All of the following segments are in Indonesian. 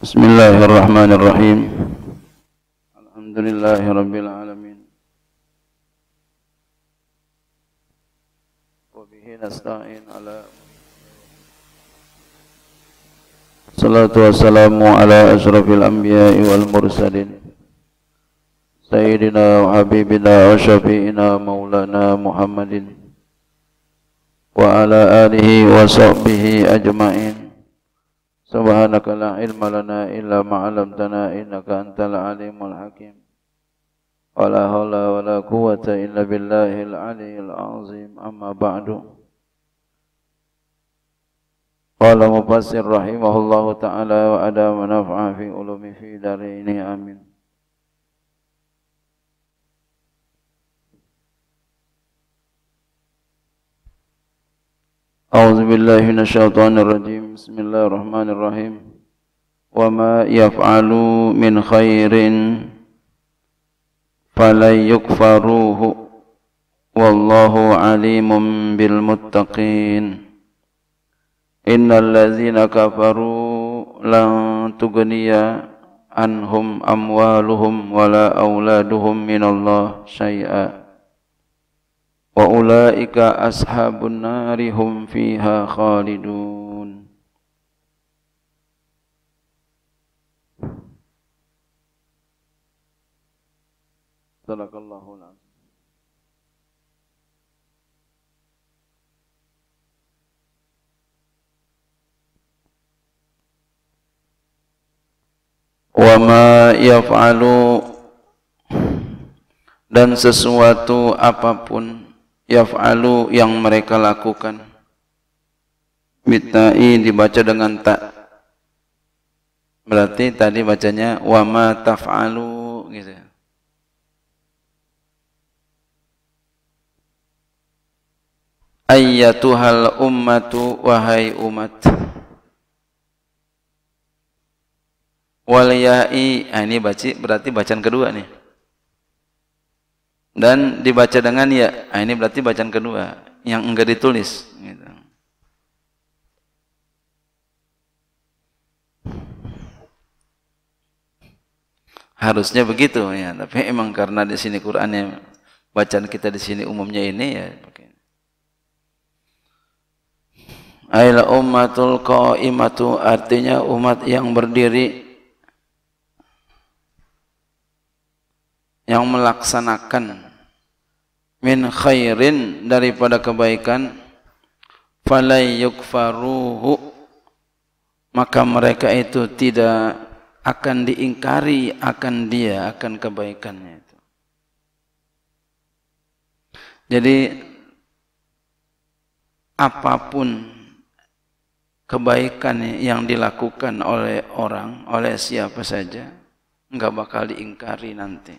بسم الله الرحمن الرحيم الحمد لله رب العالمين وبه نستعين على الصلاة والسلام على أشرف الأنبياء والمرسلين سيدنا وحبيبنا وشفينا مولانا محمد وعلى آله وصحبه أجمعين سبحانك لا علم لنا إلا ما علمتنا إنك أنت العليم الحكيم ولا حول ولا قوة إلا بالله العلي العظيم أما بعد قال مفسر رحمه الله تعالى وأدام نفع في علوم في دارين آمين أعوذ بالله من الشيطان الرجيم بسم الله الرحمن الرحيم وما يفعلوا من خير فلن يكفروه والله عليم بالمتقين إن الذين كفروا لن تغني عنهم أموالهم ولا أولادهم من الله شيئا wa ulaika ashabun nari hum fiha khalidun Sadaqallahu alazim wama yaf'alu dan sesuatu apapun yaf'alu yang mereka lakukan bitai dibaca dengan tak berarti tadi bacanya wama taf'alu gitu ya. ayyatuhal ummatu wahai umat wal ya'i ah, ini baca berarti bacaan kedua nih dan dibaca dengan ya. Nah, ini berarti bacaan kedua yang enggak ditulis gitu. Harusnya begitu ya, tapi emang karena di sini Qur'annya bacaan kita di sini umumnya ini ya Ail ummatul qaimatu artinya umat yang berdiri yang melaksanakan min khairin daripada kebaikan falai yukfaruhu maka mereka itu tidak akan diingkari akan dia akan kebaikannya itu jadi apapun kebaikan yang dilakukan oleh orang oleh siapa saja enggak bakal diingkari nanti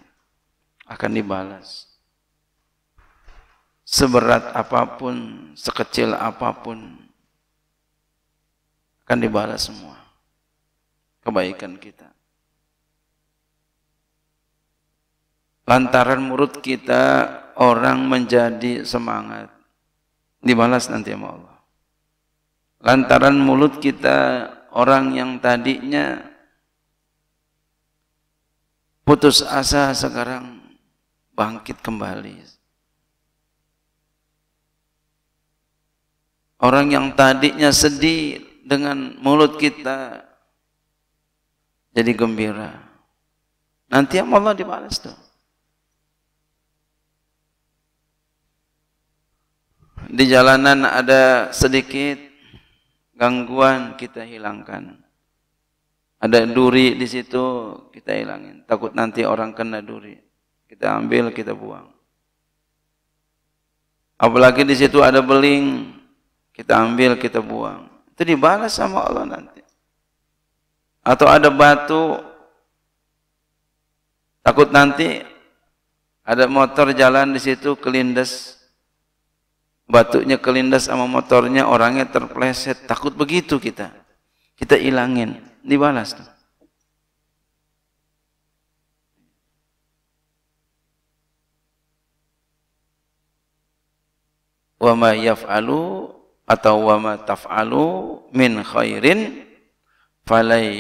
akan dibalas seberat apapun, sekecil apapun akan dibalas semua kebaikan kita. Lantaran murid kita orang menjadi semangat dibalas nanti sama Allah. Lantaran mulut kita orang yang tadinya putus asa sekarang bangkit kembali Orang yang tadinya sedih dengan mulut kita jadi gembira. Nanti yang Allah dibalas tuh. Di jalanan ada sedikit gangguan kita hilangkan. Ada duri di situ kita hilangin. Takut nanti orang kena duri. Kita ambil, kita buang. Apalagi di situ ada beling, kita ambil, kita buang. Itu dibalas sama Allah nanti. Atau ada batu, takut nanti ada motor jalan di situ kelindas, Batunya kelindas sama motornya, orangnya terpleset. Takut begitu kita. Kita ilangin, dibalas wa ma yaf'alu atau wa ma taf'alu min khairin falay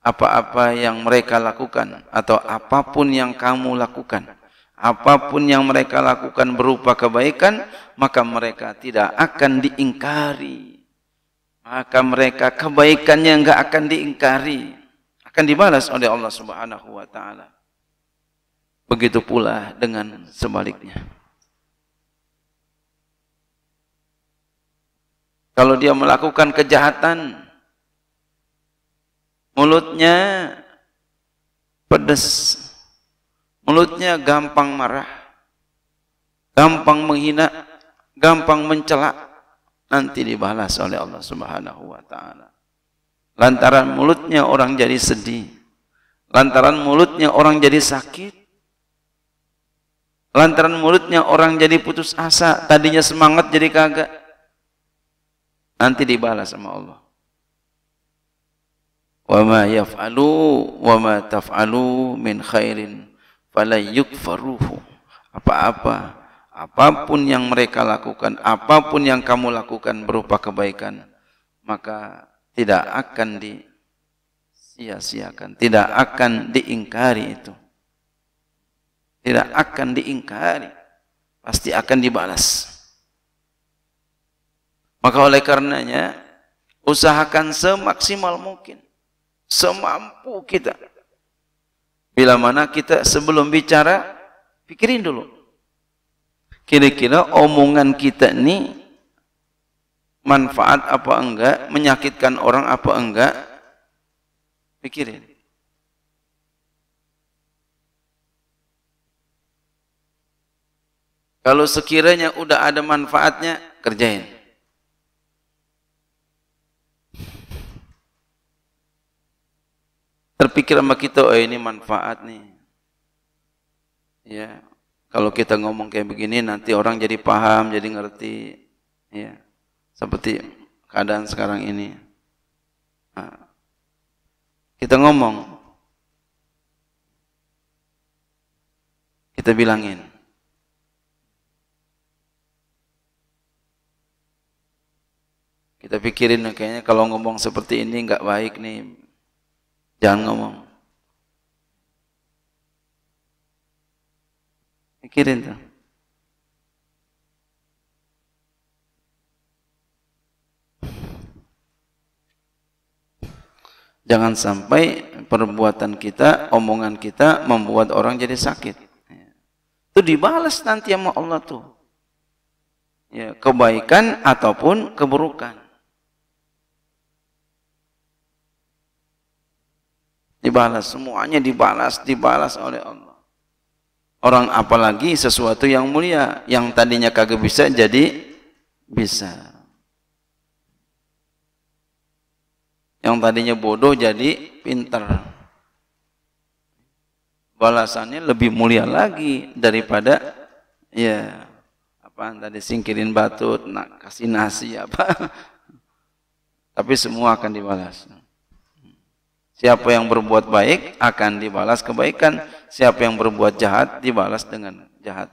apa-apa yang mereka lakukan atau apapun yang kamu lakukan apapun yang mereka lakukan berupa kebaikan maka mereka tidak akan diingkari maka mereka kebaikannya enggak akan diingkari akan dibalas oleh Allah Subhanahu wa taala begitu pula dengan sebaliknya Kalau dia melakukan kejahatan, mulutnya pedes, mulutnya gampang marah, gampang menghina, gampang mencela, nanti dibalas oleh Allah Subhanahu wa taala. Lantaran mulutnya orang jadi sedih, lantaran mulutnya orang jadi sakit, lantaran mulutnya orang jadi putus asa, tadinya semangat jadi kagak nanti dibalas sama Allah wa ma yaf'alu wa ma taf'alu min khairin fala yukfaruhu apa-apa apapun yang mereka lakukan apapun yang kamu lakukan berupa kebaikan maka tidak akan disia-siakan tidak akan diingkari itu tidak akan diingkari pasti akan dibalas maka oleh karenanya usahakan semaksimal mungkin semampu kita. Bila mana kita sebelum bicara pikirin dulu. Kira-kira omongan kita ini manfaat apa enggak, menyakitkan orang apa enggak? Pikirin. Kalau sekiranya udah ada manfaatnya, kerjain. terpikir sama kita oh ini manfaat nih ya kalau kita ngomong kayak begini nanti orang jadi paham jadi ngerti ya seperti keadaan sekarang ini nah, kita ngomong kita bilangin kita pikirin kayaknya kalau ngomong seperti ini nggak baik nih Jangan ngomong. Pikirin tuh. Jangan sampai perbuatan kita, omongan kita membuat orang jadi sakit. Itu dibalas nanti sama Allah tuh. Ya, kebaikan ataupun keburukan. dibalas semuanya dibalas dibalas oleh Allah orang apalagi sesuatu yang mulia yang tadinya kagak bisa jadi bisa yang tadinya bodoh jadi pinter balasannya lebih mulia lagi daripada ya apa tadi singkirin batu nak kasih nasi apa tapi semua akan dibalas Siapa yang berbuat baik akan dibalas kebaikan, siapa yang berbuat jahat dibalas dengan jahat.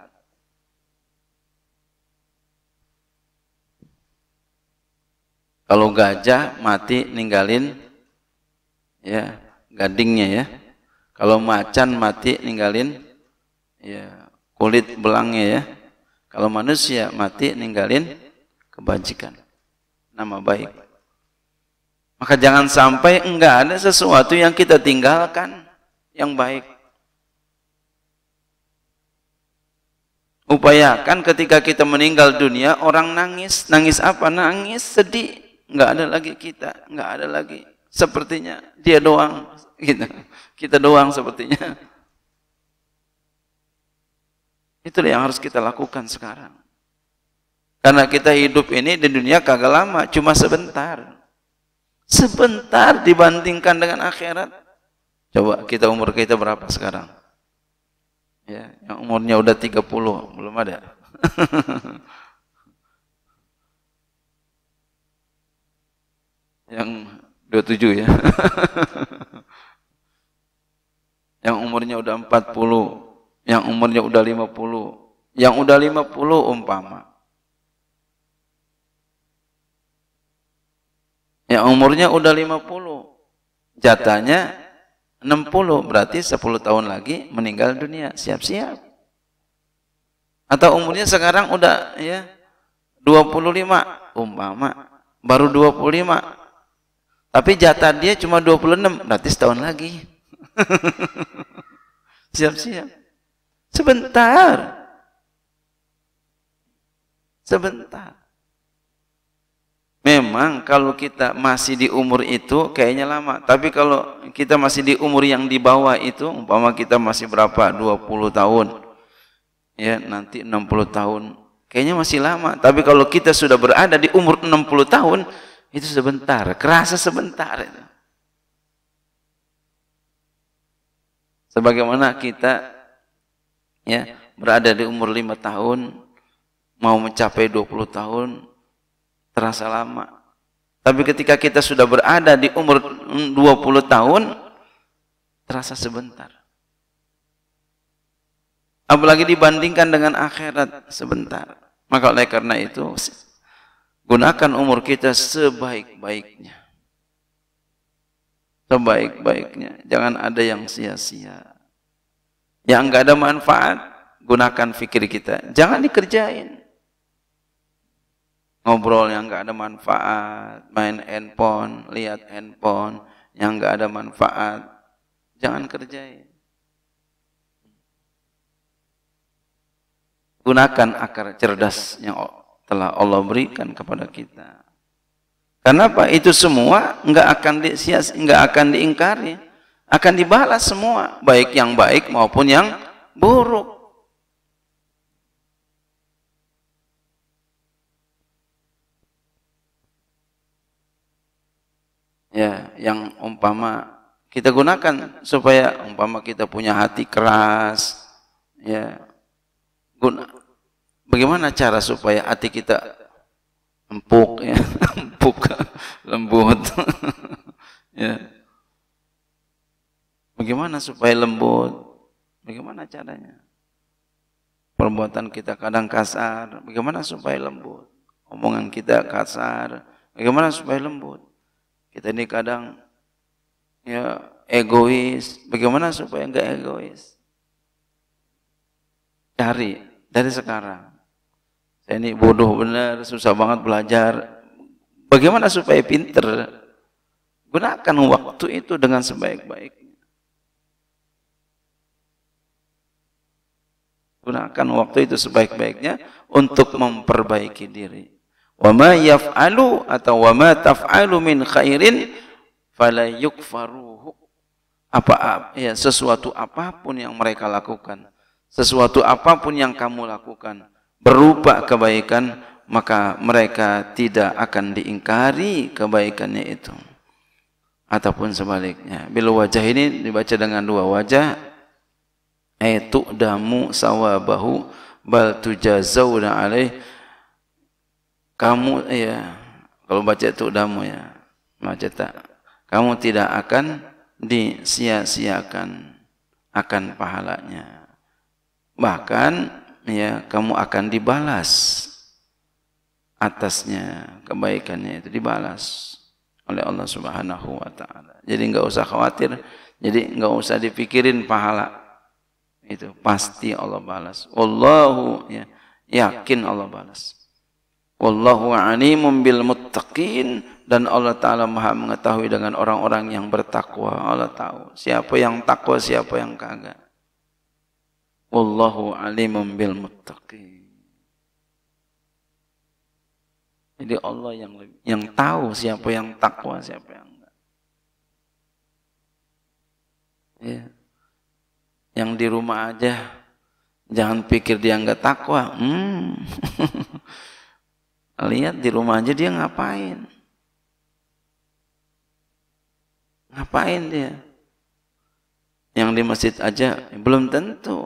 Kalau gajah mati ninggalin ya gadingnya ya. Kalau macan mati ninggalin ya kulit belangnya ya. Kalau manusia mati ninggalin kebajikan. Nama baik. Maka jangan sampai enggak ada sesuatu yang kita tinggalkan yang baik. Upayakan ketika kita meninggal dunia, orang nangis. Nangis apa? Nangis sedih. Enggak ada lagi kita, enggak ada lagi. Sepertinya dia doang. Gitu. Kita doang sepertinya. Itulah yang harus kita lakukan sekarang. Karena kita hidup ini di dunia kagak lama, cuma sebentar. Sebentar dibandingkan dengan akhirat. Coba kita umur kita berapa sekarang? Ya, yang umurnya udah 30 belum ada. yang 27 ya. yang umurnya udah 40, yang umurnya udah 50, yang udah 50 umpama. Ya umurnya udah 50. Jatahnya 60 berarti 10 tahun lagi meninggal dunia. Siap-siap. Atau umurnya sekarang udah ya 25 umpama baru 25 tapi jatah dia cuma 26 berarti setahun lagi siap-siap sebentar sebentar Memang kalau kita masih di umur itu kayaknya lama, tapi kalau kita masih di umur yang di bawah itu umpama kita masih berapa? 20 tahun. Ya, nanti 60 tahun. Kayaknya masih lama, tapi kalau kita sudah berada di umur 60 tahun itu sebentar, kerasa sebentar itu. Sebagaimana kita ya berada di umur 5 tahun mau mencapai 20 tahun terasa lama. Tapi ketika kita sudah berada di umur 20 tahun, terasa sebentar. Apalagi dibandingkan dengan akhirat sebentar. Maka oleh karena itu, gunakan umur kita sebaik-baiknya. Sebaik-baiknya. Jangan ada yang sia-sia. Yang enggak ada manfaat, gunakan fikir kita. Jangan dikerjain ngobrol yang nggak ada manfaat, main handphone, lihat handphone yang nggak ada manfaat, jangan kerjain. Gunakan akar cerdas yang telah Allah berikan kepada kita. Kenapa itu semua nggak akan disias, nggak akan diingkari, akan dibalas semua, baik yang baik maupun yang buruk. yang umpama kita gunakan supaya umpama kita punya hati keras ya guna bagaimana cara supaya hati kita empuk ya empuk lembut ya bagaimana supaya lembut bagaimana caranya perbuatan kita kadang kasar bagaimana supaya lembut omongan kita kasar bagaimana supaya lembut kita ini kadang ya egois. Bagaimana supaya enggak egois? Cari dari sekarang. Saya ini bodoh benar, susah banget belajar. Bagaimana supaya pinter? Gunakan waktu itu dengan sebaik-baiknya. Gunakan waktu itu sebaik-baiknya untuk memperbaiki diri. Wama ma yaf'alu atau wama ma taf'alu min khairin fala yukfaruhu apa ya sesuatu apapun yang mereka lakukan sesuatu apapun yang kamu lakukan berupa kebaikan maka mereka tidak akan diingkari kebaikannya itu ataupun sebaliknya bila wajah ini dibaca dengan dua wajah itu damu sawabahu bal tujazawna alaih kamu ya kalau baca itu damu ya baca tak kamu tidak akan disia-siakan akan pahalanya bahkan ya kamu akan dibalas atasnya kebaikannya itu dibalas oleh Allah Subhanahu wa taala. Jadi enggak usah khawatir, jadi enggak usah dipikirin pahala. Itu pasti Allah balas. Wallahu ya, yakin Allah balas. Wallahu alimun bil muttaqin dan Allah taala Maha mengetahui dengan orang-orang yang bertakwa. Allah tahu siapa yang takwa, siapa yang kagak. Wallahu alimun bil muttaqin. Jadi Allah yang yang tahu siapa yang takwa, siapa yang enggak. Ya. Yang di rumah aja jangan pikir dia enggak takwa. Hmm. lihat di rumah aja dia ngapain ngapain dia yang di masjid aja belum tentu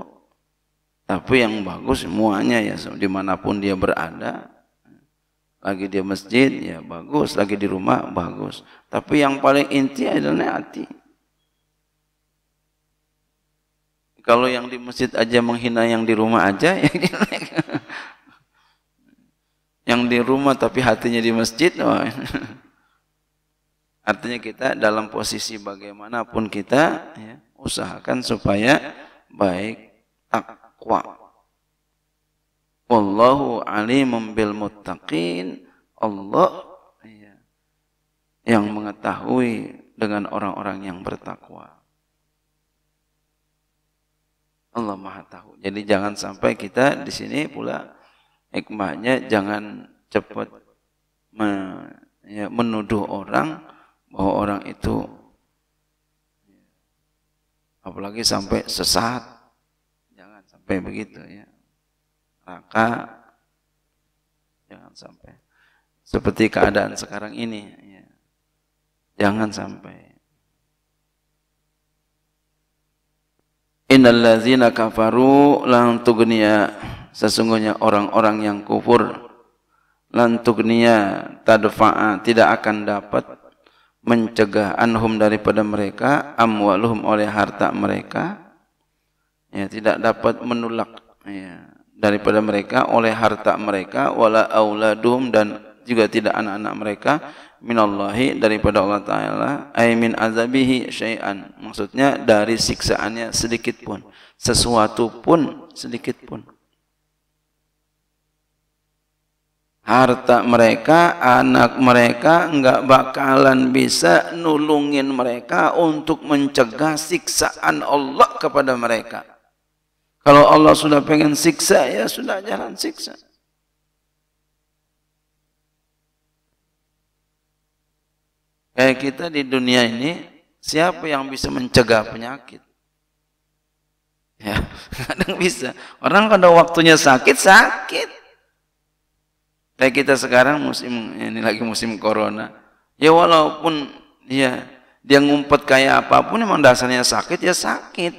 tapi yang bagus semuanya ya dimanapun dia berada lagi di masjid ya bagus lagi di rumah bagus tapi yang paling inti adalah hati kalau yang di masjid aja menghina yang di rumah aja ya -gini yang di rumah tapi hatinya di masjid. Artinya kita dalam posisi bagaimanapun kita ya, usahakan supaya baik takwa. Wallahu alimum bil muttaqin. Allah ya, yang mengetahui dengan orang-orang yang bertakwa. Allah Maha tahu. Jadi jangan sampai kita di sini pula hikmahnya jangan cepat ya, menuduh orang bahwa orang itu apalagi sampai sesat jangan sampai begitu ya raka jangan sampai seperti keadaan sekarang ini ya. jangan sampai innal ladzina kafaru lan tughniya sesungguhnya orang-orang yang kufur lantuknia tadfa'a tidak akan dapat mencegah anhum daripada mereka amwaluhum oleh harta mereka ya tidak dapat menolak ya daripada mereka oleh harta mereka wala auladuhum dan juga tidak anak-anak mereka minallahi daripada Allah taala ay min azabihi syai'an maksudnya dari siksaannya sedikit pun sesuatu pun sedikit pun harta mereka, anak mereka enggak bakalan bisa nulungin mereka untuk mencegah siksaan Allah kepada mereka. Kalau Allah sudah pengen siksa, ya sudah jalan siksa. Kayak kita di dunia ini, siapa yang bisa mencegah penyakit? Ya, kadang bisa. Orang kalau waktunya sakit, sakit. Kayak kita sekarang musim ini lagi musim corona. Ya walaupun ya dia ngumpet kayak apapun emang dasarnya sakit ya sakit.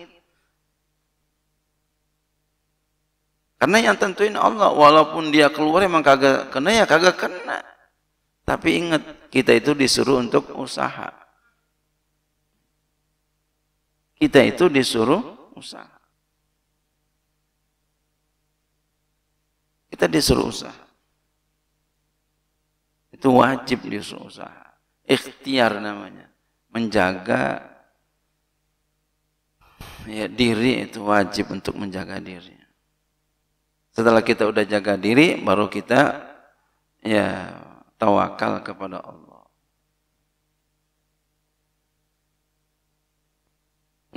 Karena yang tentuin Allah, walaupun dia keluar emang kagak kena ya kagak kena. Tapi ingat, kita itu disuruh untuk usaha. Kita itu disuruh usaha. Kita disuruh usaha. Itu wajib diusaha. Ikhtiar namanya. Menjaga ya diri itu wajib untuk menjaga diri. Setelah kita udah jaga diri, baru kita ya tawakal kepada Allah.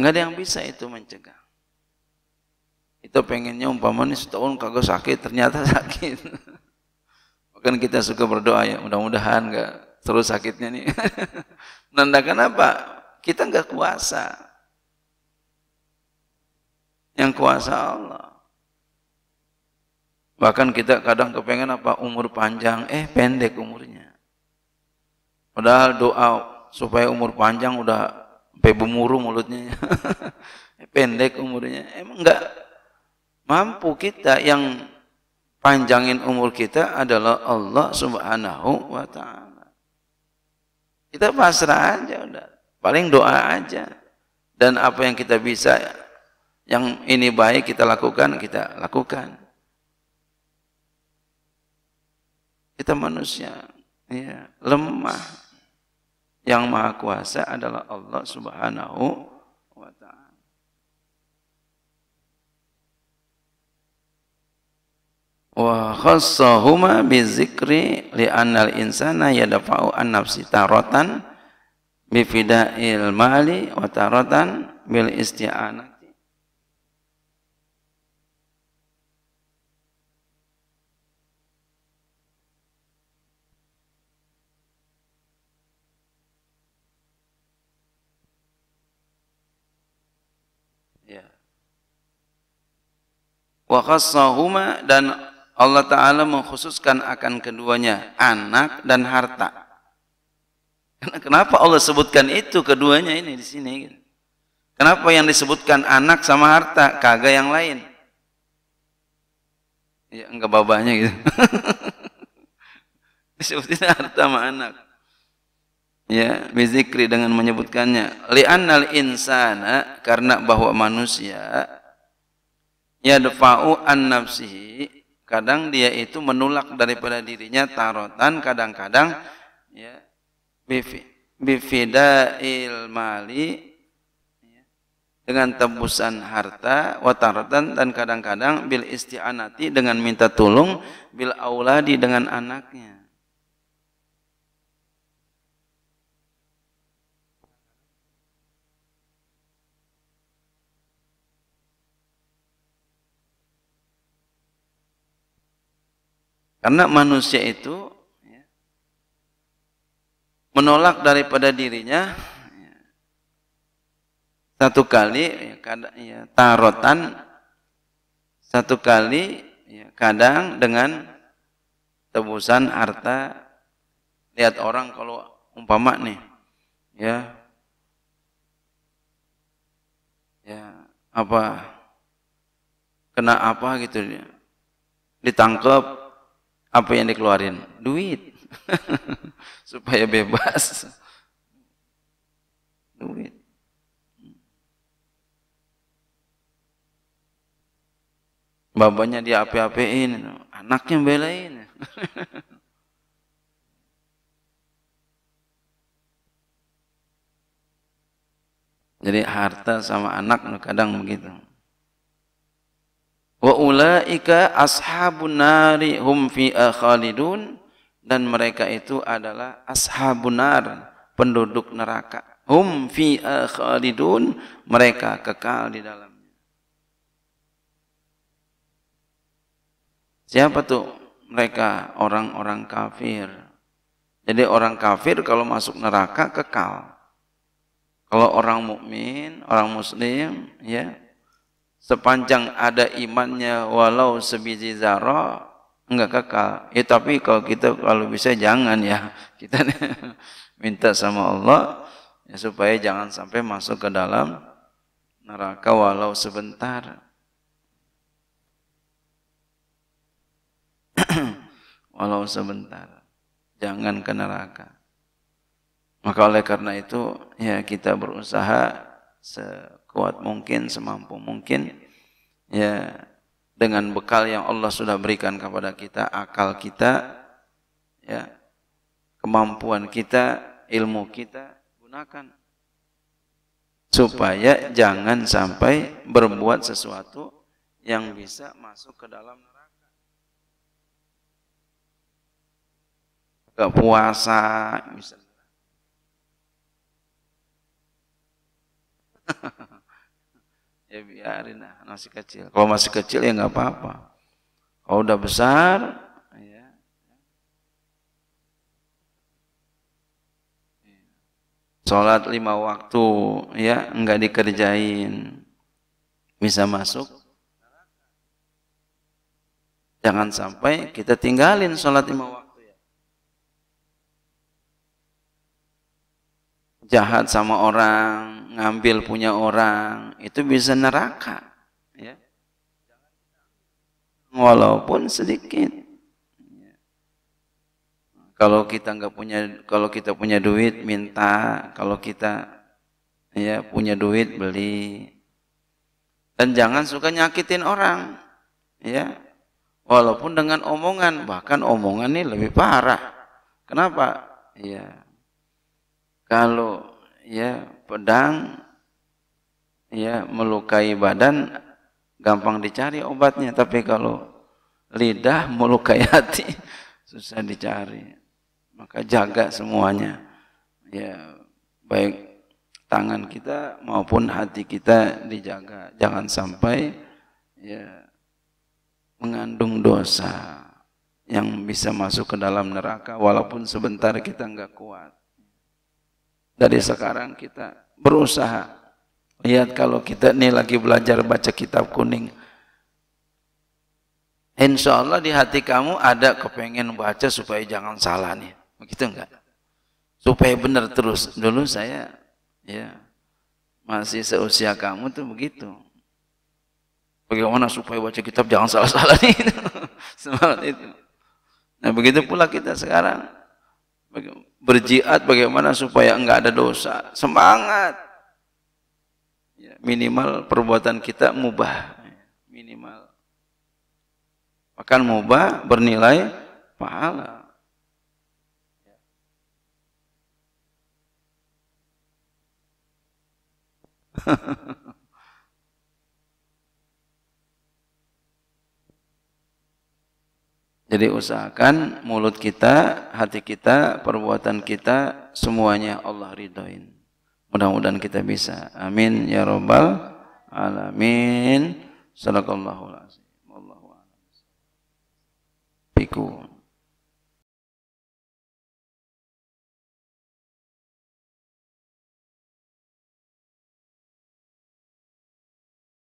Enggak ada yang bisa itu mencegah. Itu pengennya umpamanya setahun kagak sakit, ternyata sakit. Kan kita suka berdoa ya, mudah-mudahan nggak terus sakitnya nih. Menandakan apa? Kita nggak kuasa. Yang kuasa Allah. Bahkan kita kadang kepengen apa umur panjang, eh pendek umurnya. Padahal doa supaya umur panjang udah sampai bumuru mulutnya. pendek umurnya. Emang enggak mampu kita yang panjangin umur kita adalah Allah Subhanahu wa taala. Kita pasrah aja udah. Paling doa aja. Dan apa yang kita bisa yang ini baik kita lakukan, kita lakukan. Kita manusia ya, lemah. Yang Maha Kuasa adalah Allah Subhanahu wa khassahuma bizikri li'annal insana yadafa'u an nafsi taratan bifida'il mali wa taratan bil isti'anati ya wa khassahuma dan Allah Ta'ala mengkhususkan akan keduanya anak dan harta. Kenapa Allah sebutkan itu keduanya ini di sini? Kenapa yang disebutkan anak sama harta kagak yang lain? Ya enggak babanya gitu. Disebutin harta sama anak. Ya, bizikri dengan menyebutkannya. Li'annal insana karena bahwa manusia ya defau an nafsihi Kadang dia itu menolak daripada dirinya tarotan kadang-kadang ya bifida ilmali ya, dengan tebusan harta watarotan dan kadang-kadang bil isti'anati dengan minta tolong bil auladi dengan anaknya Karena manusia itu ya, menolak daripada dirinya ya, satu kali ya, ya, tarotan satu kali kadang dengan tebusan harta lihat orang kalau umpama nih ya ya apa kena apa gitu ditangkap apa yang dikeluarin? Duit. Supaya bebas. Duit. Bapaknya dia ape-apein, anaknya belain. Jadi harta sama anak kadang begitu wa ulaika ashabun nari hum fi khalidun dan mereka itu adalah ashabun nar penduduk neraka hum fi khalidun mereka kekal di dalamnya siapa tuh mereka orang-orang kafir jadi orang kafir kalau masuk neraka kekal kalau orang mukmin orang muslim ya sepanjang ada imannya walau sebiji zarah enggak kekal. Ya tapi kalau kita kalau bisa jangan ya. Kita minta sama Allah ya, supaya jangan sampai masuk ke dalam neraka walau sebentar. walau sebentar. Jangan ke neraka. Maka oleh karena itu ya kita berusaha se sekuat mungkin, semampu mungkin ya dengan bekal yang Allah sudah berikan kepada kita, akal kita ya kemampuan kita, ilmu kita gunakan supaya jangan sampai berbuat sesuatu yang bisa masuk ke dalam neraka. Ke puasa misalnya. ya biarin lah masih kecil kalau masih kecil ya nggak apa-apa kalau udah besar ya. sholat lima waktu ya nggak dikerjain bisa masuk jangan sampai kita tinggalin sholat lima waktu ya. jahat sama orang ngambil punya orang itu bisa neraka ya. walaupun sedikit kalau kita nggak punya kalau kita punya duit minta kalau kita ya punya duit beli dan jangan suka nyakitin orang ya walaupun dengan omongan bahkan omongan ini lebih parah kenapa ya kalau ya pedang ya melukai badan gampang dicari obatnya tapi kalau lidah melukai hati susah dicari maka jaga semuanya ya baik tangan kita maupun hati kita dijaga jangan sampai ya mengandung dosa yang bisa masuk ke dalam neraka walaupun sebentar kita nggak kuat dari sekarang kita berusaha lihat kalau kita ini lagi belajar baca kitab kuning Insya Allah di hati kamu ada kepengen baca supaya jangan salah nih begitu enggak supaya benar terus dulu saya ya masih seusia kamu tuh begitu bagaimana supaya baca kitab jangan salah-salah nih semangat itu nah begitu pula kita sekarang berjiat bagaimana supaya enggak ada dosa. Semangat. Ya, minimal perbuatan kita mubah. Minimal. akan mubah bernilai pahala. Ha ha ha. Jadi usahakan mulut kita, hati kita, perbuatan kita semuanya Allah ridhoin. Mudah-mudahan kita bisa. Amin ya Robbal alamin. Sallallahu alaihi wasallam. Piku.